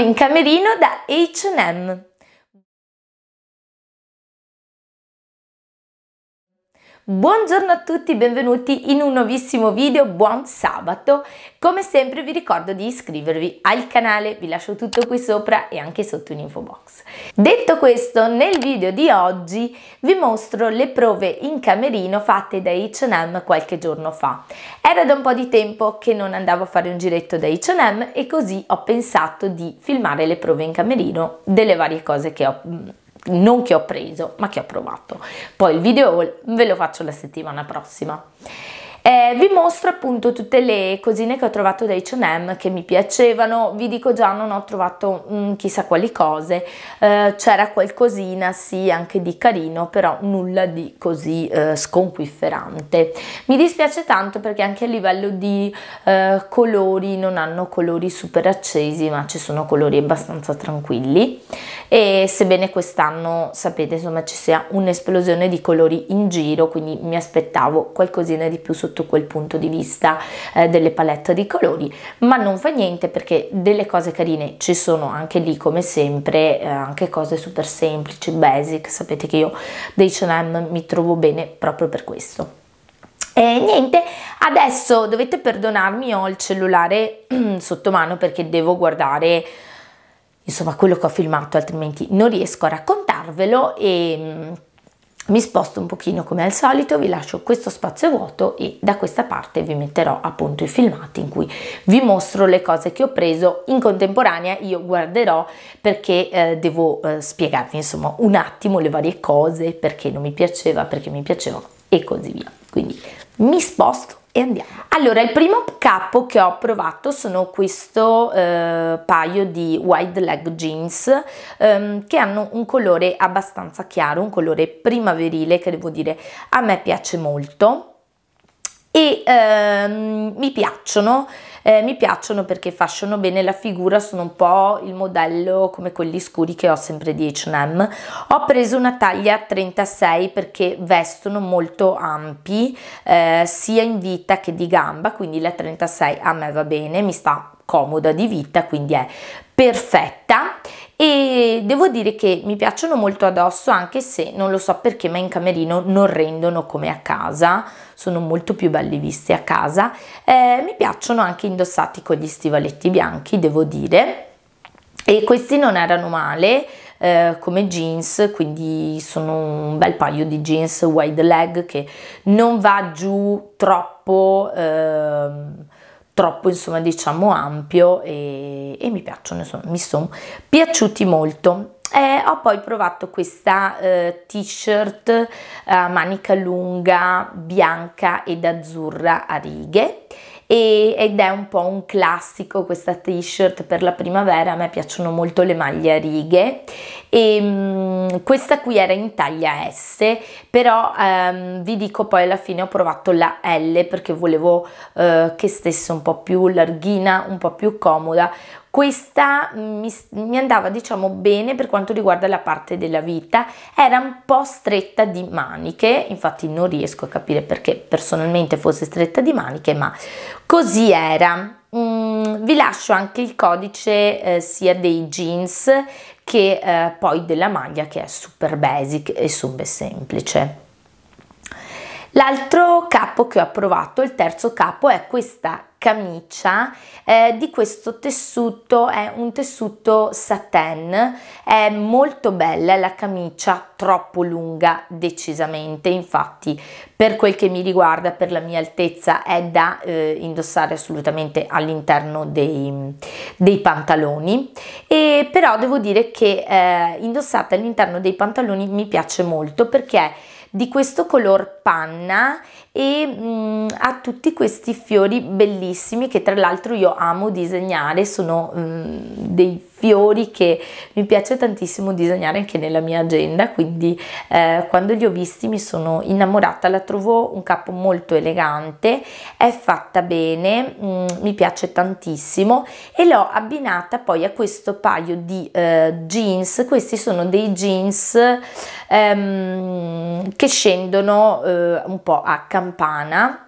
in camerino da H&M. Buongiorno a tutti, benvenuti in un nuovissimo video, buon sabato! Come sempre vi ricordo di iscrivervi al canale, vi lascio tutto qui sopra e anche sotto in info box. Detto questo, nel video di oggi vi mostro le prove in camerino fatte da H&M qualche giorno fa. Era da un po' di tempo che non andavo a fare un giretto da H&M e così ho pensato di filmare le prove in camerino delle varie cose che ho mm, non che ho preso ma che ho provato poi il video ve lo faccio la settimana prossima eh, vi mostro appunto tutte le cosine che ho trovato da H&M che mi piacevano, vi dico già non ho trovato mm, chissà quali cose, eh, c'era qualcosina sì anche di carino però nulla di così eh, sconquifferante. Mi dispiace tanto perché anche a livello di eh, colori non hanno colori super accesi ma ci sono colori abbastanza tranquilli e sebbene quest'anno sapete insomma ci sia un'esplosione di colori in giro quindi mi aspettavo qualcosina di più sottile sotto quel punto di vista eh, delle palette di colori, ma non fa niente perché delle cose carine ci sono anche lì come sempre, eh, anche cose super semplici, basic, sapete che io dei H&M mi trovo bene proprio per questo. E niente, adesso dovete perdonarmi, ho il cellulare sotto mano perché devo guardare insomma quello che ho filmato, altrimenti non riesco a raccontarvelo e mm, mi sposto un pochino come al solito, vi lascio questo spazio vuoto e da questa parte vi metterò appunto i filmati in cui vi mostro le cose che ho preso in contemporanea, io guarderò perché eh, devo eh, spiegarvi insomma un attimo le varie cose, perché non mi piaceva, perché mi piaceva e così via. Quindi mi sposto e andiamo. Allora, il primo capo che ho provato sono questo eh, paio di wide leg jeans ehm, che hanno un colore abbastanza chiaro, un colore primaverile che devo dire a me piace molto e ehm, mi piacciono, eh, mi piacciono perché fasciano bene la figura, sono un po' il modello come quelli scuri che ho sempre di H&M. Ho preso una taglia 36 perché vestono molto ampi, eh, sia in vita che di gamba, quindi la 36 a me va bene, mi sta comoda di vita, quindi è perfetta e devo dire che mi piacciono molto addosso anche se non lo so perché ma in camerino non rendono come a casa sono molto più belli visti a casa eh, mi piacciono anche indossati con gli stivaletti bianchi devo dire e questi non erano male eh, come jeans, quindi sono un bel paio di jeans wide leg che non va giù troppo ehm, troppo insomma diciamo ampio e, e mi piacciono, insomma, mi sono piaciuti molto. Eh, ho poi provato questa eh, t-shirt a eh, manica lunga bianca ed azzurra a righe e, ed è un po' un classico questa t-shirt per la primavera, a me piacciono molto le maglie a righe e ehm, mh, questa qui era in taglia S, però ehm, vi dico poi alla fine ho provato la L perché volevo eh, che stesse un po' più larghina, un po' più comoda, questa mi, mi, andava diciamo bene per quanto riguarda la parte della vita, era un po' stretta di maniche, infatti non riesco a capire perché personalmente fosse stretta di maniche, ma così era. Mm, vi lascio anche il codice eh, sia dei jeans che eh, poi della maglia che è super basic e super semplice. L'altro capo che ho provato, il terzo capo, è questa camicia eh, di questo tessuto è un tessuto satin è molto bella la camicia troppo lunga decisamente infatti per quel che mi riguarda per la mia altezza è da eh, indossare assolutamente all'interno dei, dei, pantaloni e però devo dire che eh, indossata all'interno dei pantaloni mi piace molto perché di questo color panna e mh, mm, ha tutti questi fiori bellissimi che tra l'altro io amo disegnare, sono mh, mm, dei fiori che mi piace tantissimo disegnare anche nella mia agenda, quindi eh, quando li ho visti mi sono innamorata, la trovo un capo molto elegante, è fatta bene, mh, mm, mi piace tantissimo e l'ho abbinata poi a questo paio di eh, jeans, questi sono dei jeans ehm, che scendono eh, un po' a campana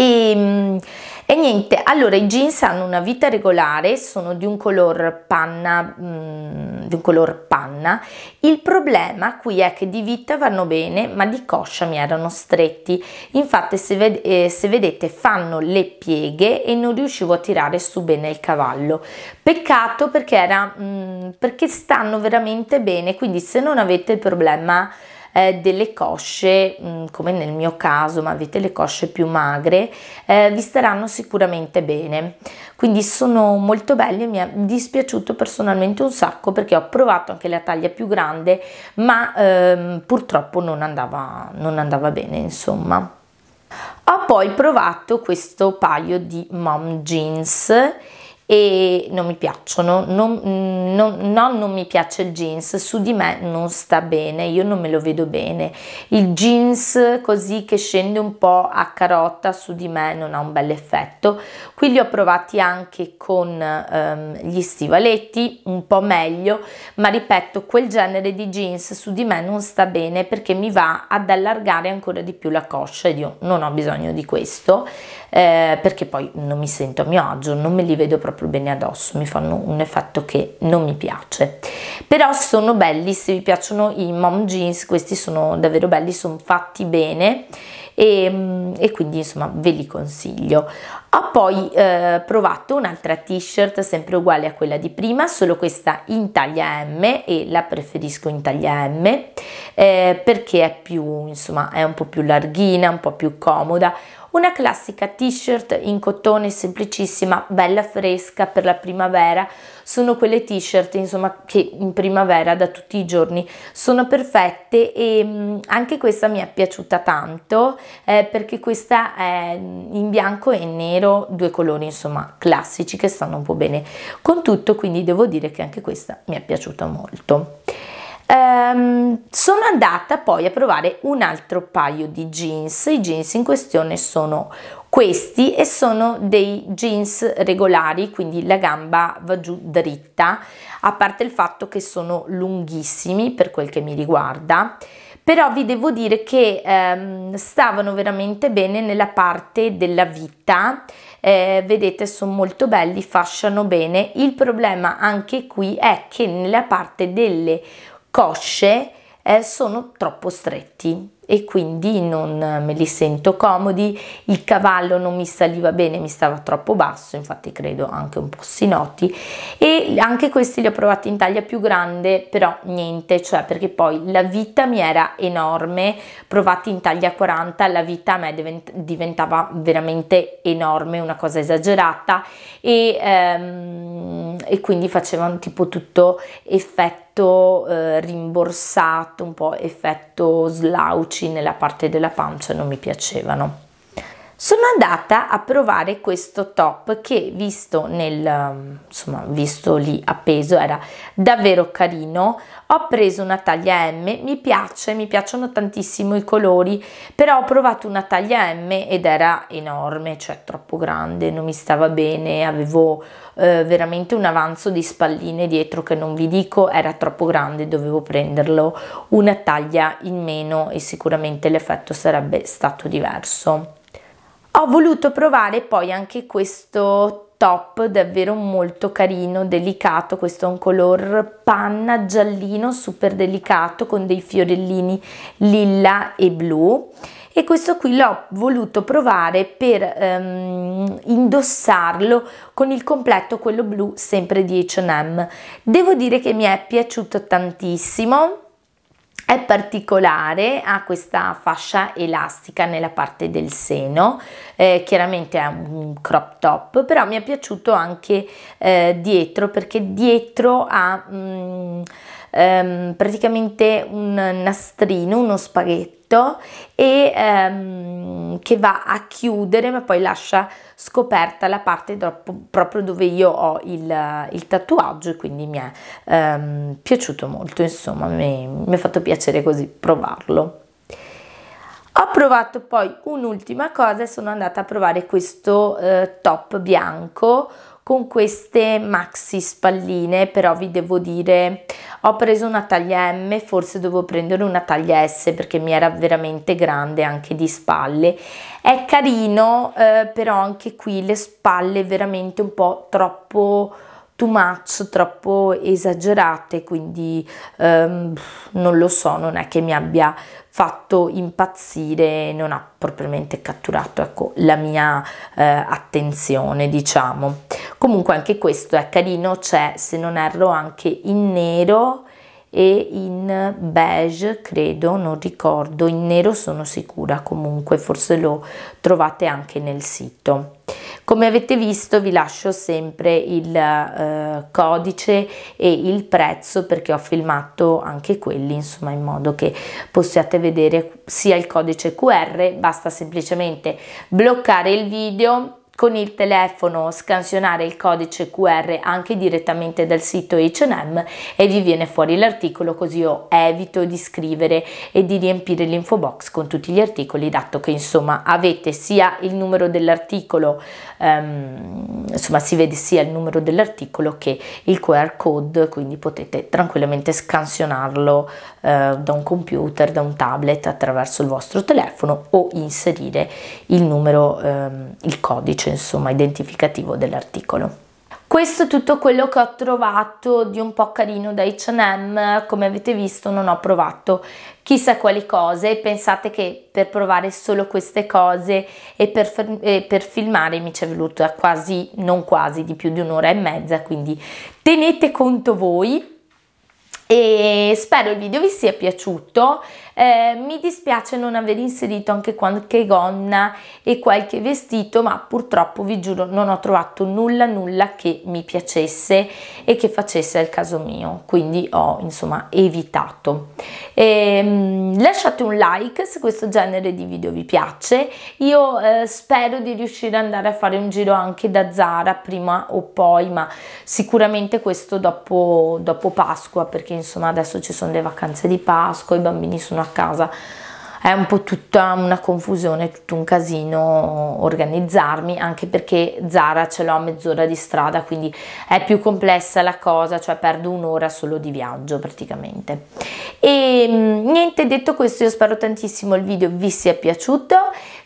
e, mm, e, niente, allora i jeans hanno una vita regolare, sono di un color panna, mh, mm, di un color panna. Il problema qui è che di vita vanno bene, ma di coscia mi erano stretti. Infatti se, ved eh, se vedete fanno le pieghe e non riuscivo a tirare su bene il cavallo. Peccato perché, era, mh, mm, perché stanno veramente bene, quindi se non avete il problema eh, delle cosce, mh, mm, come nel mio caso, ma avete le cosce più magre, eh, vi staranno sicuramente bene. Quindi sono molto belli e mi è dispiaciuto personalmente un sacco perché ho provato anche la taglia più grande, ma ehm, purtroppo non andava, non andava bene, insomma. Ho poi provato questo paio di mom jeans e non mi piacciono, non, non, no, non mi piace il jeans, su di me non sta bene, io non me lo vedo bene, il jeans così che scende un po' a carota su di me non ha un bel effetto, qui li ho provati anche con ehm, gli stivaletti, un po' meglio, ma ripeto quel genere di jeans su di me non sta bene perché mi va ad allargare ancora di più la coscia ed io non ho bisogno di questo, eh, perché poi non mi sento a mio agio, non me li vedo proprio bene addosso, mi fanno un effetto che non mi piace. Però sono belli, se vi piacciono i mom jeans, questi sono davvero belli, sono fatti bene e, mm, e quindi insomma ve li consiglio. Ho poi eh, provato un'altra t-shirt sempre uguale a quella di prima, solo questa in taglia M e la preferisco in taglia M eh, perché è più, insomma, è un po' più larghina, un po' più comoda una classica t-shirt in cotone semplicissima, bella fresca per la primavera. Sono quelle t-shirt insomma che in primavera da tutti i giorni sono perfette e mm, anche questa mi è piaciuta tanto eh, perché questa è mm, in bianco e nero, due colori insomma classici che stanno un po' bene con tutto, quindi devo dire che anche questa mi è piaciuta molto ehm, sono andata poi a provare un altro paio di jeans. I jeans in questione sono questi e sono dei jeans regolari quindi la gamba va giù dritta a parte il fatto che sono lunghissimi per quel che mi riguarda però vi devo dire che ehm, stavano veramente bene nella parte della vita eh, vedete sono molto belli fasciano bene il problema anche qui è che nella parte delle cosce eh, sono troppo stretti e quindi non eh, me li sento comodi, il cavallo non mi saliva bene, mi stava troppo basso, infatti credo anche un po' sinoti e anche questi li ho provati in taglia più grande, però niente, cioè perché poi la vita mi era enorme, provati in taglia 40 la vita a me diventava veramente enorme, una cosa esagerata e, ehm, e quindi facevano tipo tutto effetto eh, rimborsato, un po' effetto slouch voci nella parte della pancia non mi piacevano. Sono andata a provare questo top che visto nel um, insomma, visto lì appeso era davvero carino. Ho preso una taglia M, mi piace, mi piacciono tantissimo i colori, però ho provato una taglia M ed era enorme, cioè troppo grande, non mi stava bene, avevo eh, veramente un avanzo di spalline dietro che non vi dico, era troppo grande, dovevo prenderlo una taglia in meno e sicuramente l'effetto sarebbe stato diverso. Ho voluto provare poi anche questo top davvero molto carino, delicato, questo è un color panna giallino super delicato con dei fiorellini lilla e blu e questo qui l'ho voluto provare per ehm, indossarlo con il completo quello blu sempre di H&M. Devo dire che mi è piaciuto tantissimo è particolare, ha questa fascia elastica nella parte del seno, eh, chiaramente è un crop top, però mi è piaciuto anche eh, dietro perché dietro ha... Mh, mm, ehm, praticamente un nastrino, uno spaghetto e ehm, che va a chiudere ma poi lascia scoperta la parte troppo, proprio dove io ho il, il tatuaggio e quindi mi è ehm, piaciuto molto insomma mi, mi è fatto piacere così provarlo. Ho provato poi un'ultima cosa e sono andata a provare questo eh, top bianco con queste maxi spalline però vi devo dire ho preso una taglia M forse devo prendere una taglia S perché mi era veramente grande anche di spalle è carino eh, però anche qui le spalle veramente un po' troppo too much, troppo esagerate, quindi ehm, non lo so, non è che mi abbia fatto impazzire, non ha propriamente catturato ecco, la mia eh, attenzione, diciamo. Comunque anche questo è carino, c'è cioè, se non erro anche in nero e in beige credo, non ricordo, in nero sono sicura comunque, forse lo trovate anche nel sito. Come avete visto vi lascio sempre il eh, codice e il prezzo perché ho filmato anche quelli insomma in modo che possiate vedere sia il codice QR, basta semplicemente bloccare il video con il telefono scansionare il codice QR anche direttamente dal sito H&M e vi viene fuori l'articolo così io evito di scrivere e di riempire l'info box con tutti gli articoli dato che insomma avete sia il numero dell'articolo ehm, insomma si vede sia il numero dell'articolo che il QR code quindi potete tranquillamente scansionarlo eh, da un computer da un tablet attraverso il vostro telefono o inserire il numero ehm, il codice codice insomma, identificativo dell'articolo. Questo è tutto quello che ho trovato di un po' carino da H&M, come avete visto non ho provato chissà quali cose e pensate che per provare solo queste cose e per, e per filmare mi ci è voluta quasi, non quasi, di più di un'ora e mezza, quindi tenete conto voi e spero il video vi sia piaciuto eh, mi dispiace non aver inserito anche qualche gonna e qualche vestito ma purtroppo vi giuro non ho trovato nulla nulla che mi piacesse e che facesse al caso mio quindi ho insomma evitato e, ehm, lasciate un like se questo genere di video vi piace io eh, spero di riuscire ad andare a fare un giro anche da Zara prima o poi ma sicuramente questo dopo, dopo Pasqua perché insomma adesso ci sono le vacanze di Pasqua, i bambini sono a casa, è un po' tutta una confusione, tutto un casino organizzarmi, anche perché Zara ce l'ho a mezz'ora di strada, quindi è più complessa la cosa, cioè perdo un'ora solo di viaggio praticamente. E mm, niente, detto questo, io spero tantissimo il video vi sia piaciuto,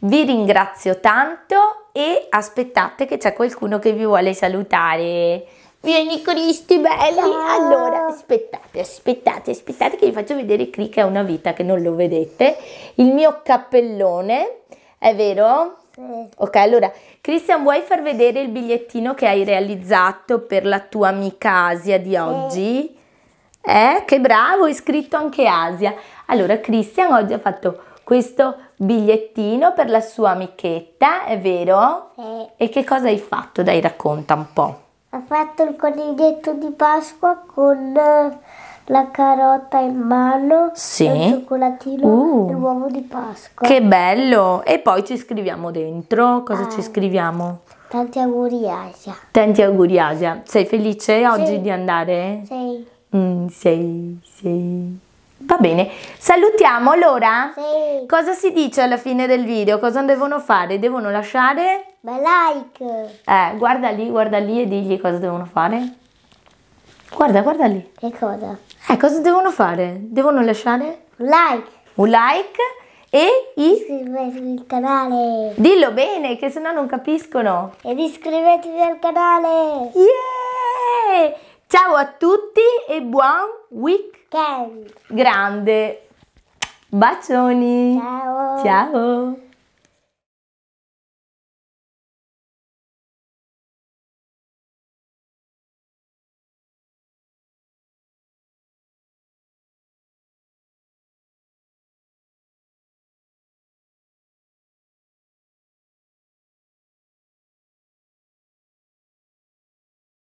vi ringrazio tanto e aspettate che c'è qualcuno che vi vuole salutare. Vieni con Cristi belli! Allora, aspettate, aspettate, aspettate che vi faccio vedere qui che è una vita che non lo vedete. Il mio cappellone, è vero? Sì. Ok, allora, Christian, vuoi far vedere il bigliettino che hai realizzato per la tua amica Asia di oggi? Sì. Eh, che bravo, è scritto anche Asia. Allora, Christian oggi ha fatto questo bigliettino per la sua amichetta, è vero? Sì. E che cosa hai fatto? Dai, racconta un po'. Ha fatto il coniglietto di Pasqua con eh, la carota in mano, sì. il cioccolatino uh, e l'uovo di Pasqua. Che bello! E poi ci scriviamo dentro, cosa ah, ci scriviamo? Tanti auguri Asia. Tanti auguri Asia. Sei felice oggi sì. di andare? Sì. Mm, sei, sei. Va bene, salutiamo allora? Sì. Cosa si dice alla fine del video? Cosa devono fare? Devono lasciare? Bel like. Eh, guarda lì, guarda lì e digli cosa devono fare. Guarda, guarda lì. Che cosa? Eh, cosa devono fare? Devono lasciare? Un like. Un like e iscrivetevi al canale. Dillo bene, che sennò non capiscono. Ed iscrivetevi al canale. Yeah! Ciao a tutti e buon weekend! Grande! Bacioni! Ciao! Ciao!